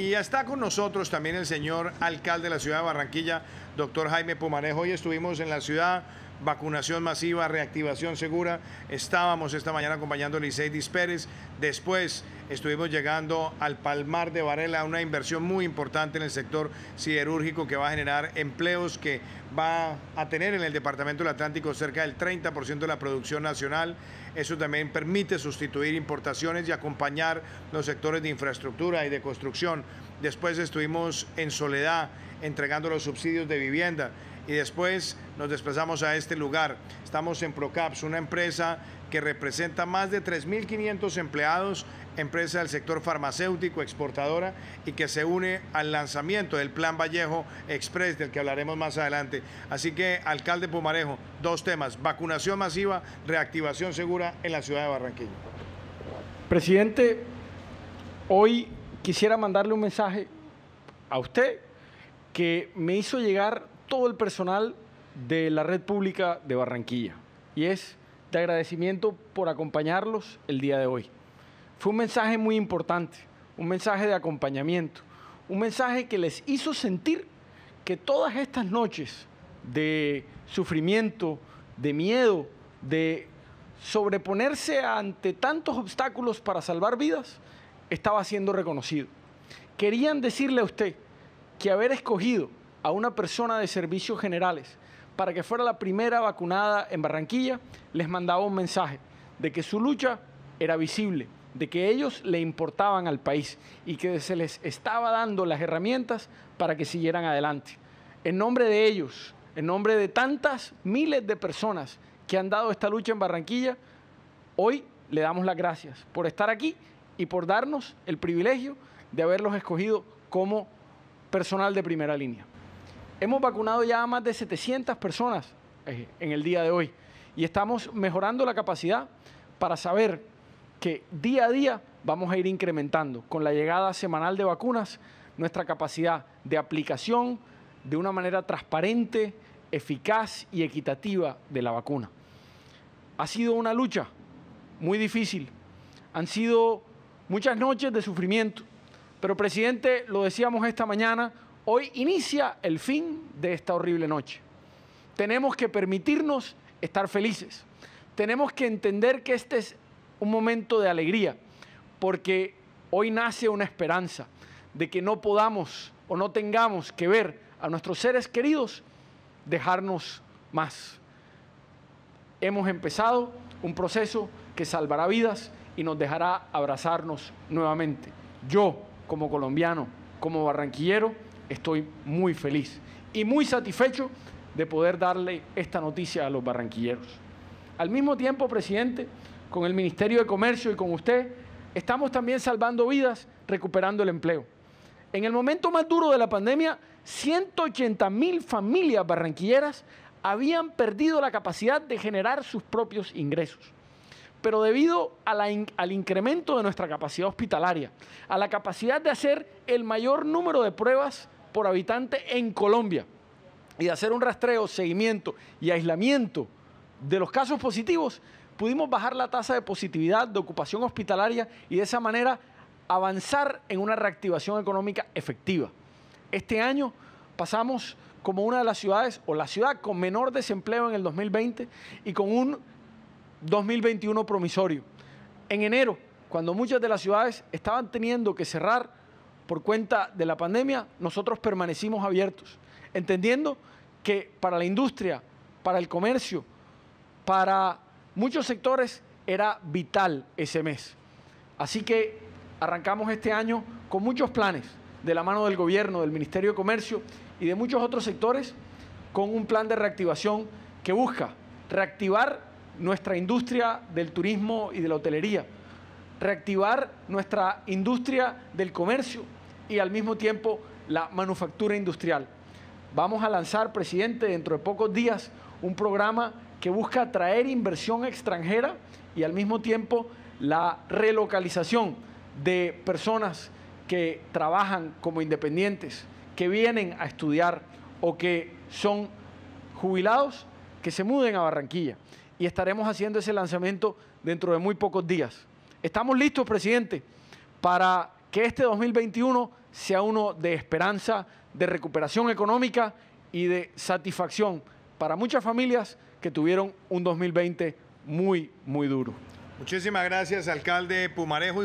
Y está con nosotros también el señor alcalde de la ciudad de Barranquilla, doctor Jaime Pumanejo. Hoy estuvimos en la ciudad vacunación masiva, reactivación segura. Estábamos esta mañana acompañando a Liseidis Pérez. Después estuvimos llegando al Palmar de Varela, una inversión muy importante en el sector siderúrgico que va a generar empleos, que va a tener en el Departamento del Atlántico cerca del 30% de la producción nacional. Eso también permite sustituir importaciones y acompañar los sectores de infraestructura y de construcción. Después estuvimos en Soledad entregando los subsidios de vivienda y después nos desplazamos a este lugar. Estamos en Procaps, una empresa que representa más de 3.500 empleados, empresa del sector farmacéutico, exportadora, y que se une al lanzamiento del Plan Vallejo Express, del que hablaremos más adelante. Así que, alcalde Pumarejo, dos temas, vacunación masiva, reactivación segura en la ciudad de Barranquilla. Presidente, hoy quisiera mandarle un mensaje a usted que me hizo llegar todo el personal de la red pública de Barranquilla. Y es de agradecimiento por acompañarlos el día de hoy. Fue un mensaje muy importante, un mensaje de acompañamiento, un mensaje que les hizo sentir que todas estas noches de sufrimiento, de miedo, de sobreponerse ante tantos obstáculos para salvar vidas, estaba siendo reconocido. Querían decirle a usted que haber escogido a una persona de servicios generales para que fuera la primera vacunada en Barranquilla, les mandaba un mensaje de que su lucha era visible, de que ellos le importaban al país y que se les estaba dando las herramientas para que siguieran adelante. En nombre de ellos, en nombre de tantas miles de personas que han dado esta lucha en Barranquilla, hoy le damos las gracias por estar aquí y por darnos el privilegio de haberlos escogido como personal de primera línea. Hemos vacunado ya a más de 700 personas eh, en el día de hoy y estamos mejorando la capacidad para saber que día a día vamos a ir incrementando con la llegada semanal de vacunas nuestra capacidad de aplicación de una manera transparente, eficaz y equitativa de la vacuna. Ha sido una lucha muy difícil, han sido muchas noches de sufrimiento, pero presidente, lo decíamos esta mañana, Hoy inicia el fin de esta horrible noche. Tenemos que permitirnos estar felices. Tenemos que entender que este es un momento de alegría, porque hoy nace una esperanza de que no podamos o no tengamos que ver a nuestros seres queridos dejarnos más. Hemos empezado un proceso que salvará vidas y nos dejará abrazarnos nuevamente. Yo, como colombiano, como barranquillero, estoy muy feliz y muy satisfecho de poder darle esta noticia a los barranquilleros. Al mismo tiempo, presidente, con el Ministerio de Comercio y con usted, estamos también salvando vidas, recuperando el empleo. En el momento más duro de la pandemia, 180 mil familias barranquilleras habían perdido la capacidad de generar sus propios ingresos. Pero debido a al incremento de nuestra capacidad hospitalaria, a la capacidad de hacer el mayor número de pruebas por habitante en Colombia y de hacer un rastreo, seguimiento y aislamiento de los casos positivos, pudimos bajar la tasa de positividad, de ocupación hospitalaria y de esa manera avanzar en una reactivación económica efectiva. Este año pasamos como una de las ciudades o la ciudad con menor desempleo en el 2020 y con un 2021 promisorio. En enero, cuando muchas de las ciudades estaban teniendo que cerrar por cuenta de la pandemia, nosotros permanecimos abiertos, entendiendo que para la industria, para el comercio, para muchos sectores era vital ese mes. Así que arrancamos este año con muchos planes de la mano del gobierno, del Ministerio de Comercio y de muchos otros sectores, con un plan de reactivación que busca reactivar nuestra industria del turismo y de la hotelería, reactivar nuestra industria del comercio, y al mismo tiempo la manufactura industrial. Vamos a lanzar, presidente, dentro de pocos días un programa que busca atraer inversión extranjera y al mismo tiempo la relocalización de personas que trabajan como independientes, que vienen a estudiar o que son jubilados, que se muden a Barranquilla. Y estaremos haciendo ese lanzamiento dentro de muy pocos días. Estamos listos, presidente, para que este 2021 sea uno de esperanza, de recuperación económica y de satisfacción para muchas familias que tuvieron un 2020 muy, muy duro. Muchísimas gracias, alcalde Pumarejo.